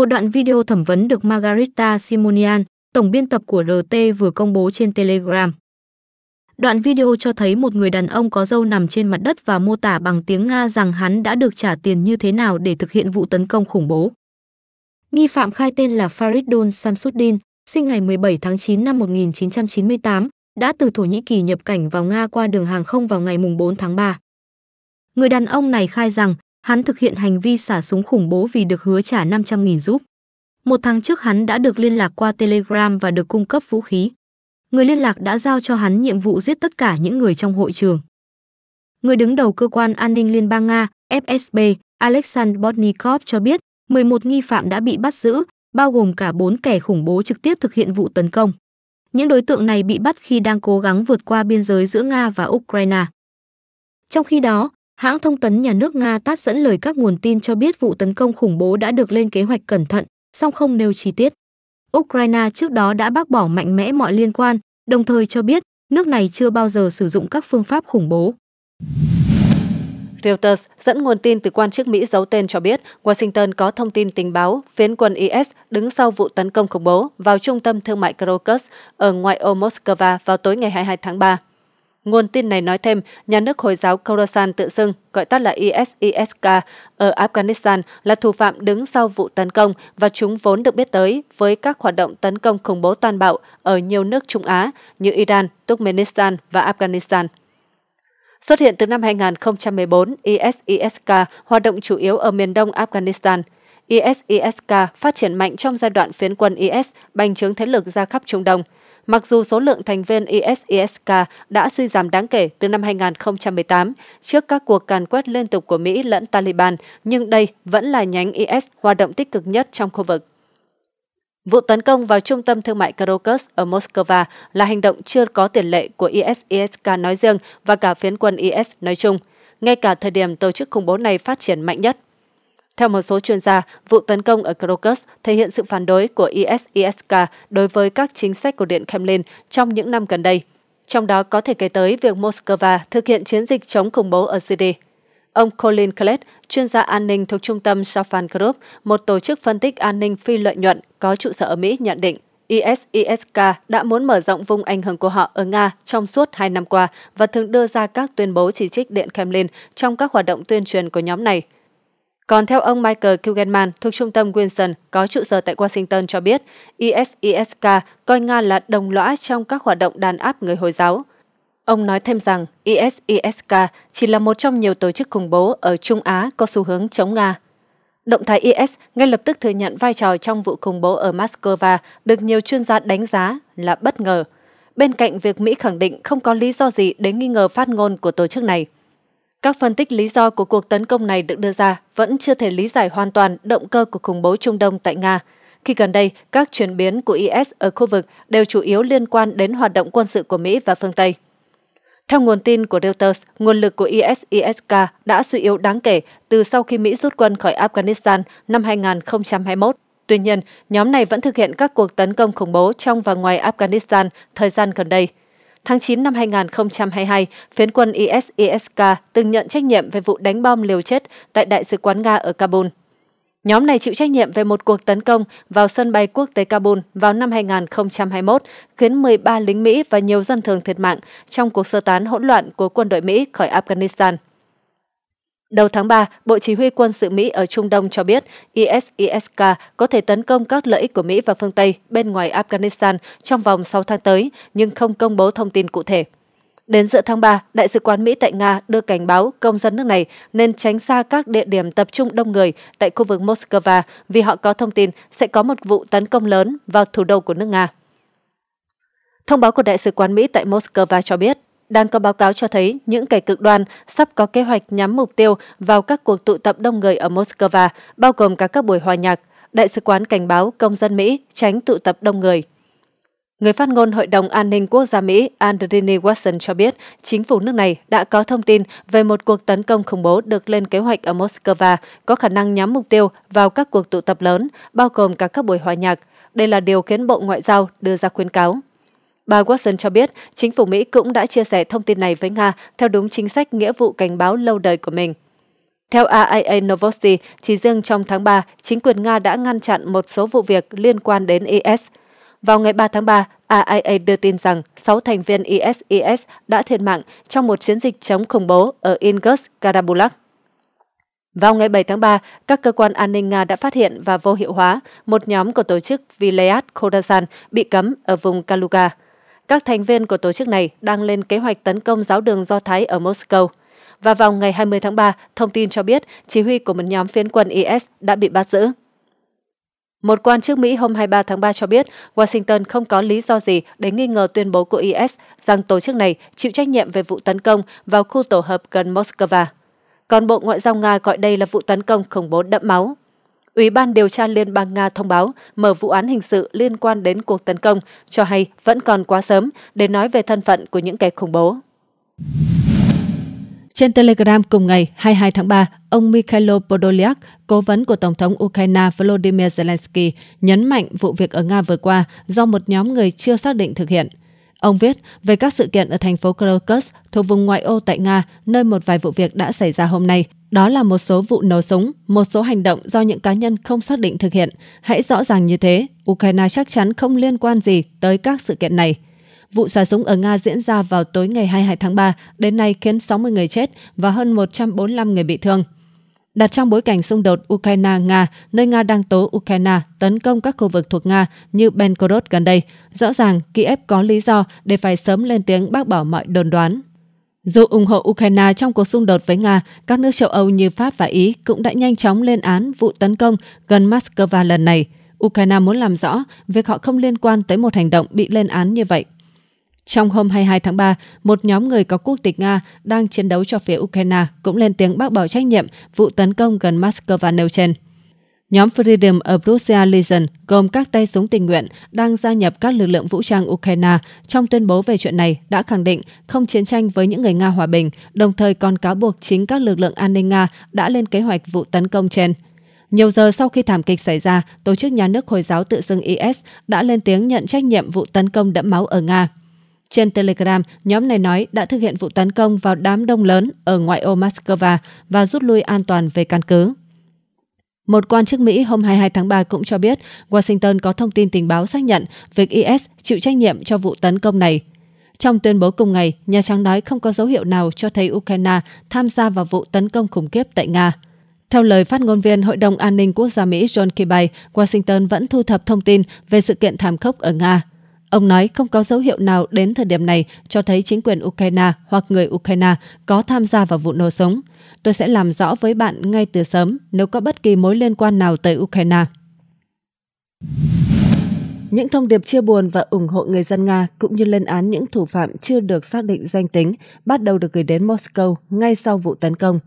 Một đoạn video thẩm vấn được Margarita Simonian, tổng biên tập của RT vừa công bố trên Telegram. Đoạn video cho thấy một người đàn ông có dâu nằm trên mặt đất và mô tả bằng tiếng Nga rằng hắn đã được trả tiền như thế nào để thực hiện vụ tấn công khủng bố. Nghi phạm khai tên là Faridon Samsudin, sinh ngày 17 tháng 9 năm 1998, đã từ Thổ Nhĩ Kỳ nhập cảnh vào Nga qua đường hàng không vào ngày 4 tháng 3. Người đàn ông này khai rằng Hắn thực hiện hành vi xả súng khủng bố vì được hứa trả 500.000 giúp. Một tháng trước hắn đã được liên lạc qua Telegram và được cung cấp vũ khí. Người liên lạc đã giao cho hắn nhiệm vụ giết tất cả những người trong hội trường. Người đứng đầu cơ quan an ninh Liên bang Nga, FSB, Alexander Botnikov cho biết 11 nghi phạm đã bị bắt giữ, bao gồm cả 4 kẻ khủng bố trực tiếp thực hiện vụ tấn công. Những đối tượng này bị bắt khi đang cố gắng vượt qua biên giới giữa Nga và Ukraine. Trong khi đó, Hãng thông tấn nhà nước Nga TASS dẫn lời các nguồn tin cho biết vụ tấn công khủng bố đã được lên kế hoạch cẩn thận, song không nêu chi tiết. Ukraine trước đó đã bác bỏ mạnh mẽ mọi liên quan, đồng thời cho biết nước này chưa bao giờ sử dụng các phương pháp khủng bố. Reuters dẫn nguồn tin từ quan chức Mỹ giấu tên cho biết Washington có thông tin tình báo phiến quân IS đứng sau vụ tấn công khủng bố vào trung tâm thương mại Krokus ở ngoại ô Moscow vào tối ngày 22 tháng 3. Nguồn tin này nói thêm, nhà nước Hồi giáo Khorasan tự xưng, gọi tắt là ISISK, ở Afghanistan là thủ phạm đứng sau vụ tấn công và chúng vốn được biết tới với các hoạt động tấn công khủng bố toàn bạo ở nhiều nước Trung Á như Iran, Turkmenistan và Afghanistan. Xuất hiện từ năm 2014, ISISK hoạt động chủ yếu ở miền đông Afghanistan – ISISK phát triển mạnh trong giai đoạn phiến quân IS bành trướng thế lực ra khắp Trung Đông – Mặc dù số lượng thành viên ISISK e e đã suy giảm đáng kể từ năm 2018 trước các cuộc càn quét liên tục của Mỹ lẫn Taliban, nhưng đây vẫn là nhánh IS e hoạt động tích cực nhất trong khu vực. Vụ tấn công vào trung tâm thương mại Krokus ở Moscow là hành động chưa có tiền lệ của ISISK nói riêng và cả phiến quân IS nói chung, ngay cả thời điểm tổ chức khủng bố này phát triển mạnh nhất. Theo một số chuyên gia, vụ tấn công ở Crocus thể hiện sự phản đối của ISISK đối với các chính sách của Điện Kremlin trong những năm gần đây, trong đó có thể kể tới việc Moscow thực hiện chiến dịch chống khủng bố ở Syria. Ông Colin Klett, chuyên gia an ninh thuộc trung tâm Safan Group, một tổ chức phân tích an ninh phi lợi nhuận có trụ sở ở Mỹ nhận định, ISISK đã muốn mở rộng vùng ảnh hưởng của họ ở Nga trong suốt hai năm qua và thường đưa ra các tuyên bố chỉ trích Điện Kremlin trong các hoạt động tuyên truyền của nhóm này – còn theo ông Michael Kugelman thuộc trung tâm Wilson có trụ sở tại Washington cho biết, ISISK e e coi Nga là đồng lõa trong các hoạt động đàn áp người Hồi giáo. Ông nói thêm rằng ISISK e chỉ là một trong nhiều tổ chức khủng bố ở Trung Á có xu hướng chống Nga. Động thái IS ngay lập tức thừa nhận vai trò trong vụ khủng bố ở Moscow được nhiều chuyên gia đánh giá là bất ngờ. Bên cạnh việc Mỹ khẳng định không có lý do gì để nghi ngờ phát ngôn của tổ chức này – các phân tích lý do của cuộc tấn công này được đưa ra vẫn chưa thể lý giải hoàn toàn động cơ của khủng bố Trung Đông tại Nga, khi gần đây các chuyển biến của IS ở khu vực đều chủ yếu liên quan đến hoạt động quân sự của Mỹ và phương Tây. Theo nguồn tin của Reuters, nguồn lực của ISISK đã suy yếu đáng kể từ sau khi Mỹ rút quân khỏi Afghanistan năm 2021. Tuy nhiên, nhóm này vẫn thực hiện các cuộc tấn công khủng bố trong và ngoài Afghanistan thời gian gần đây – Tháng 9 năm 2022, phiến quân ISISK từng nhận trách nhiệm về vụ đánh bom liều chết tại Đại sứ quán Nga ở Kabul. Nhóm này chịu trách nhiệm về một cuộc tấn công vào sân bay quốc tế Kabul vào năm 2021, khiến 13 lính Mỹ và nhiều dân thường thiệt mạng trong cuộc sơ tán hỗn loạn của quân đội Mỹ khỏi Afghanistan. Đầu tháng 3, Bộ Chỉ huy quân sự Mỹ ở Trung Đông cho biết ISISK có thể tấn công các lợi ích của Mỹ và phương Tây bên ngoài Afghanistan trong vòng 6 tháng tới, nhưng không công bố thông tin cụ thể. Đến giữa tháng 3, Đại sứ quán Mỹ tại Nga đưa cảnh báo công dân nước này nên tránh xa các địa điểm tập trung đông người tại khu vực Moscow vì họ có thông tin sẽ có một vụ tấn công lớn vào thủ đô của nước Nga. Thông báo của Đại sứ quán Mỹ tại Moscow cho biết đang có báo cáo cho thấy những kẻ cực đoan sắp có kế hoạch nhắm mục tiêu vào các cuộc tụ tập đông người ở Moscow, bao gồm cả các buổi hòa nhạc. Đại sứ quán cảnh báo công dân Mỹ tránh tụ tập đông người. Người phát ngôn Hội đồng An ninh Quốc gia Mỹ Andrew Watson cho biết chính phủ nước này đã có thông tin về một cuộc tấn công khủng bố được lên kế hoạch ở Moscow có khả năng nhắm mục tiêu vào các cuộc tụ tập lớn, bao gồm cả các buổi hòa nhạc. Đây là điều khiến Bộ Ngoại giao đưa ra khuyến cáo. Bà Watson cho biết, chính phủ Mỹ cũng đã chia sẻ thông tin này với Nga theo đúng chính sách nghĩa vụ cảnh báo lâu đời của mình. Theo AIA Novosti, chỉ riêng trong tháng 3, chính quyền Nga đã ngăn chặn một số vụ việc liên quan đến IS. Vào ngày 3 tháng 3, AIA đưa tin rằng 6 thành viên ISIS đã thiệt mạng trong một chiến dịch chống khủng bố ở Ingus, Karabulak. Vào ngày 7 tháng 3, các cơ quan an ninh Nga đã phát hiện và vô hiệu hóa một nhóm của tổ chức Vilayat Khorasan bị cấm ở vùng Kaluga. Các thành viên của tổ chức này đang lên kế hoạch tấn công giáo đường Do Thái ở Moscow. Và vào ngày 20 tháng 3, thông tin cho biết chỉ huy của một nhóm phiến quân IS đã bị bắt giữ. Một quan chức Mỹ hôm 23 tháng 3 cho biết Washington không có lý do gì để nghi ngờ tuyên bố của IS rằng tổ chức này chịu trách nhiệm về vụ tấn công vào khu tổ hợp gần Moscow. Còn Bộ Ngoại giao Nga gọi đây là vụ tấn công khủng bố đẫm máu. Ủy ban điều tra Liên bang Nga thông báo mở vụ án hình sự liên quan đến cuộc tấn công, cho hay vẫn còn quá sớm để nói về thân phận của những kẻ khủng bố. Trên Telegram cùng ngày 22 tháng 3, ông Mikhailo Podolyak, cố vấn của Tổng thống Ukraine Volodymyr Zelensky, nhấn mạnh vụ việc ở Nga vừa qua do một nhóm người chưa xác định thực hiện. Ông viết về các sự kiện ở thành phố Krokus thuộc vùng ngoại ô tại Nga, nơi một vài vụ việc đã xảy ra hôm nay – đó là một số vụ nổ súng, một số hành động do những cá nhân không xác định thực hiện. Hãy rõ ràng như thế, Ukraine chắc chắn không liên quan gì tới các sự kiện này. Vụ xả súng ở Nga diễn ra vào tối ngày 22 tháng 3, đến nay khiến 60 người chết và hơn 145 người bị thương. Đặt trong bối cảnh xung đột Ukraine-Nga, nơi Nga đang tố Ukraine tấn công các khu vực thuộc Nga như Belgorod gần đây, rõ ràng Kiev có lý do để phải sớm lên tiếng bác bỏ mọi đồn đoán dù ủng hộ Ukraine trong cuộc xung đột với Nga, các nước châu Âu như Pháp và Ý cũng đã nhanh chóng lên án vụ tấn công gần Moscow lần này. Ukraine muốn làm rõ việc họ không liên quan tới một hành động bị lên án như vậy. Trong hôm 22 tháng 3, một nhóm người có quốc tịch Nga đang chiến đấu cho phía Ukraine cũng lên tiếng bác bỏ trách nhiệm vụ tấn công gần Moscow nêu trên. Nhóm Freedom of Russia Legion gồm các tay súng tình nguyện đang gia nhập các lực lượng vũ trang Ukraine trong tuyên bố về chuyện này đã khẳng định không chiến tranh với những người Nga hòa bình, đồng thời còn cáo buộc chính các lực lượng an ninh Nga đã lên kế hoạch vụ tấn công trên. Nhiều giờ sau khi thảm kịch xảy ra, Tổ chức Nhà nước Hồi giáo tự xưng IS đã lên tiếng nhận trách nhiệm vụ tấn công đẫm máu ở Nga. Trên Telegram, nhóm này nói đã thực hiện vụ tấn công vào đám đông lớn ở ngoại ô Moscow và rút lui an toàn về căn cứ. Một quan chức Mỹ hôm 22 tháng 3 cũng cho biết Washington có thông tin tình báo xác nhận việc IS chịu trách nhiệm cho vụ tấn công này. Trong tuyên bố cùng ngày, Nhà Trắng nói không có dấu hiệu nào cho thấy Ukraine tham gia vào vụ tấn công khủng khiếp tại Nga. Theo lời phát ngôn viên Hội đồng An ninh Quốc gia Mỹ John Kirby, Washington vẫn thu thập thông tin về sự kiện thảm khốc ở Nga. Ông nói không có dấu hiệu nào đến thời điểm này cho thấy chính quyền Ukraine hoặc người Ukraine có tham gia vào vụ nổ súng. Tôi sẽ làm rõ với bạn ngay từ sớm nếu có bất kỳ mối liên quan nào tới Ukraine. Những thông điệp chia buồn và ủng hộ người dân Nga cũng như lên án những thủ phạm chưa được xác định danh tính bắt đầu được gửi đến Moscow ngay sau vụ tấn công.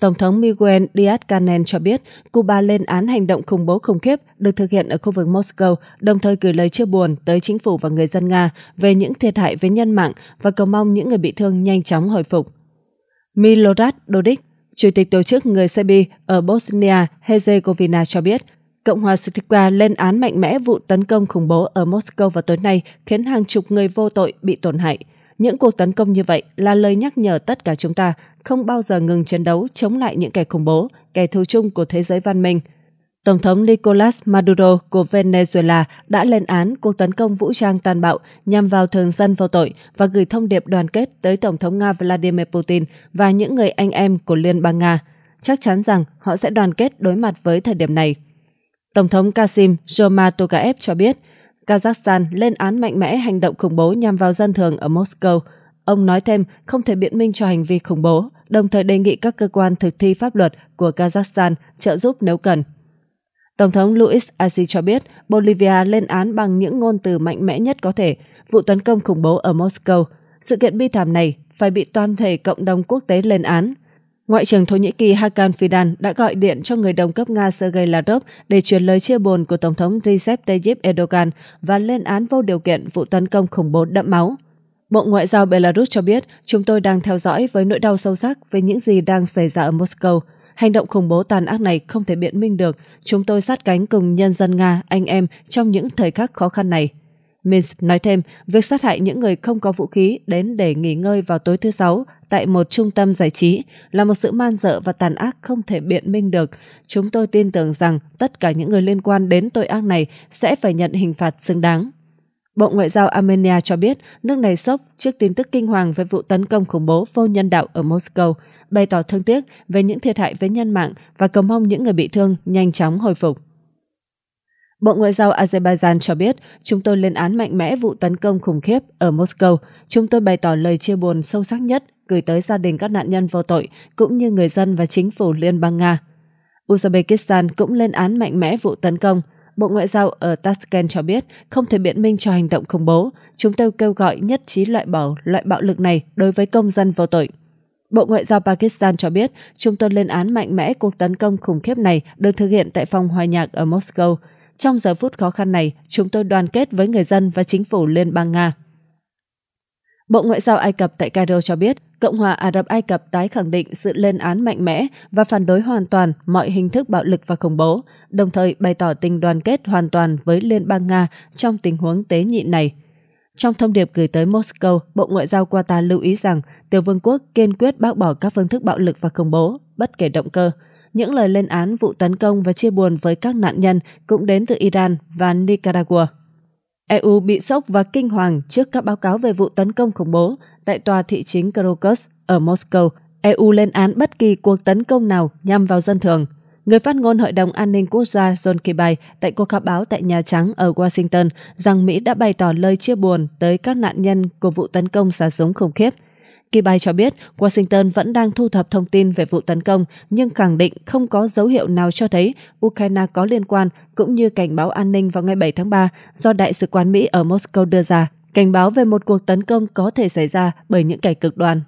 Tổng thống Miguel díaz canel cho biết Cuba lên án hành động khủng bố khủng khiếp được thực hiện ở khu vực Moscow, đồng thời gửi lời chia buồn tới chính phủ và người dân Nga về những thiệt hại với nhân mạng và cầu mong những người bị thương nhanh chóng hồi phục. Milorad Dodik, Chủ tịch tổ chức người Serbia ở Bosnia Herzegovina cho biết, Cộng hòa Srpska lên án mạnh mẽ vụ tấn công khủng bố ở Moscow vào tối nay khiến hàng chục người vô tội bị tổn hại. Những cuộc tấn công như vậy là lời nhắc nhở tất cả chúng ta không bao giờ ngừng chiến đấu chống lại những kẻ khủng bố, kẻ thù chung của thế giới văn minh. Tổng thống Nicolas Maduro của Venezuela đã lên án cuộc tấn công vũ trang tàn bạo nhằm vào thường dân vô tội và gửi thông điệp đoàn kết tới Tổng thống Nga Vladimir Putin và những người anh em của Liên bang Nga. Chắc chắn rằng họ sẽ đoàn kết đối mặt với thời điểm này. Tổng thống Kasim Joma cho biết, Kazakhstan lên án mạnh mẽ hành động khủng bố nhằm vào dân thường ở Moscow. Ông nói thêm không thể biện minh cho hành vi khủng bố, đồng thời đề nghị các cơ quan thực thi pháp luật của Kazakhstan trợ giúp nếu cần. Tổng thống Luis Arce cho biết Bolivia lên án bằng những ngôn từ mạnh mẽ nhất có thể vụ tấn công khủng bố ở Moscow. Sự kiện bi thảm này phải bị toàn thể cộng đồng quốc tế lên án. Ngoại trưởng Thổ Nhĩ Kỳ Hakan Fidan đã gọi điện cho người đồng cấp Nga Sergei Lavrov để truyền lời chia buồn của Tổng thống Recep Tayyip Erdogan và lên án vô điều kiện vụ tấn công khủng bố đẫm máu. Bộ Ngoại giao Belarus cho biết, chúng tôi đang theo dõi với nỗi đau sâu sắc về những gì đang xảy ra ở Moscow. Hành động khủng bố tàn ác này không thể biện minh được. Chúng tôi sát cánh cùng nhân dân Nga, anh em trong những thời khắc khó khăn này. Minsk nói thêm, việc sát hại những người không có vũ khí đến để nghỉ ngơi vào tối thứ Sáu tại một trung tâm giải trí là một sự man dợ và tàn ác không thể biện minh được. Chúng tôi tin tưởng rằng tất cả những người liên quan đến tội ác này sẽ phải nhận hình phạt xứng đáng. Bộ Ngoại giao Armenia cho biết nước này sốc trước tin tức kinh hoàng về vụ tấn công khủng bố vô nhân đạo ở Moscow, bày tỏ thương tiếc về những thiệt hại với nhân mạng và cầu mong những người bị thương nhanh chóng hồi phục. Bộ Ngoại giao Azerbaijan cho biết, chúng tôi lên án mạnh mẽ vụ tấn công khủng khiếp ở Moscow. Chúng tôi bày tỏ lời chia buồn sâu sắc nhất gửi tới gia đình các nạn nhân vô tội, cũng như người dân và chính phủ Liên bang Nga. Uzbekistan cũng lên án mạnh mẽ vụ tấn công, Bộ Ngoại giao ở Tashkent cho biết không thể biện minh cho hành động khủng bố. Chúng tôi kêu gọi nhất trí loại bỏ loại bạo lực này đối với công dân vô tội. Bộ Ngoại giao Pakistan cho biết chúng tôi lên án mạnh mẽ cuộc tấn công khủng khiếp này được thực hiện tại phòng hòa nhạc ở Moscow. Trong giờ phút khó khăn này, chúng tôi đoàn kết với người dân và chính phủ Liên bang Nga. Bộ Ngoại giao Ai Cập tại Cairo cho biết, Cộng hòa Ả Rập Ai Cập tái khẳng định sự lên án mạnh mẽ và phản đối hoàn toàn mọi hình thức bạo lực và khủng bố, đồng thời bày tỏ tình đoàn kết hoàn toàn với Liên bang Nga trong tình huống tế nhị này. Trong thông điệp gửi tới Moscow, Bộ Ngoại giao Qatar lưu ý rằng tiểu vương quốc kiên quyết bác bỏ các phương thức bạo lực và khủng bố, bất kể động cơ. Những lời lên án vụ tấn công và chia buồn với các nạn nhân cũng đến từ Iran và Nicaragua. EU bị sốc và kinh hoàng trước các báo cáo về vụ tấn công khủng bố tại tòa thị chính Krokus ở Moscow. EU lên án bất kỳ cuộc tấn công nào nhằm vào dân thường. Người phát ngôn Hội đồng An ninh Quốc gia John Kirby tại cuộc họp báo tại Nhà Trắng ở Washington rằng Mỹ đã bày tỏ lời chia buồn tới các nạn nhân của vụ tấn công xả súng khủng khiếp Kibay cho biết Washington vẫn đang thu thập thông tin về vụ tấn công, nhưng khẳng định không có dấu hiệu nào cho thấy Ukraine có liên quan, cũng như cảnh báo an ninh vào ngày 7 tháng 3 do Đại sứ quán Mỹ ở Moscow đưa ra, cảnh báo về một cuộc tấn công có thể xảy ra bởi những kẻ cực đoan.